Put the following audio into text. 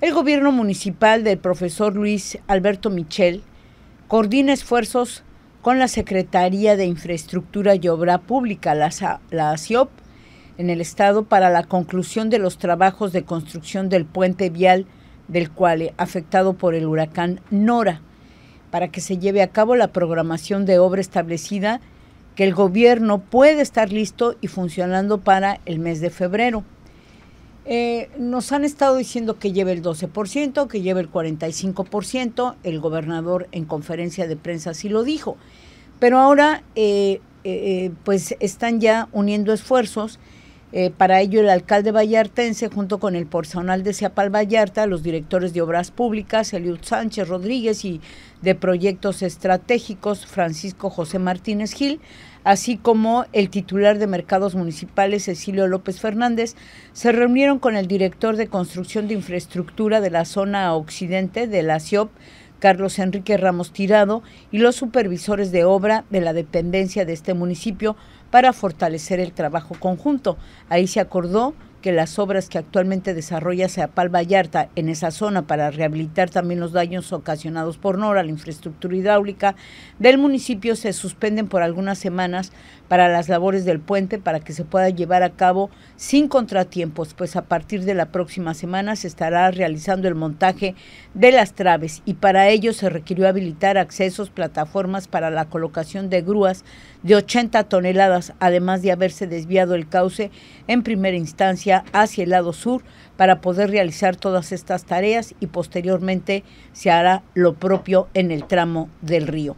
El gobierno municipal del profesor Luis Alberto Michel coordina esfuerzos con la Secretaría de Infraestructura y Obra Pública, la, Siop, ASIOP, en el Estado para la conclusión de los trabajos de construcción del puente vial del cual eh, afectado por el huracán Nora, para que se lleve a cabo la programación de obra establecida que el gobierno puede estar listo y funcionando para el mes de febrero. Eh, nos han estado diciendo que lleve el 12%, que lleve el 45%, el gobernador en conferencia de prensa sí lo dijo, pero ahora eh, eh, pues están ya uniendo esfuerzos eh, para ello, el alcalde vallartense, junto con el personal de Ciapal Vallarta, los directores de Obras Públicas, Eliud Sánchez Rodríguez y de Proyectos Estratégicos, Francisco José Martínez Gil, así como el titular de Mercados Municipales, Cecilio López Fernández, se reunieron con el director de Construcción de Infraestructura de la Zona Occidente de la CIOP, Carlos Enrique Ramos Tirado y los supervisores de obra de la dependencia de este municipio para fortalecer el trabajo conjunto. Ahí se acordó que las obras que actualmente desarrolla Seapal Vallarta en esa zona para rehabilitar también los daños ocasionados por Nora, la infraestructura hidráulica del municipio se suspenden por algunas semanas para las labores del puente para que se pueda llevar a cabo sin contratiempos, pues a partir de la próxima semana se estará realizando el montaje de las traves y para ello se requirió habilitar accesos, plataformas para la colocación de grúas de 80 toneladas, además de haberse desviado el cauce en primera instancia hacia el lado sur para poder realizar todas estas tareas y posteriormente se hará lo propio en el tramo del río.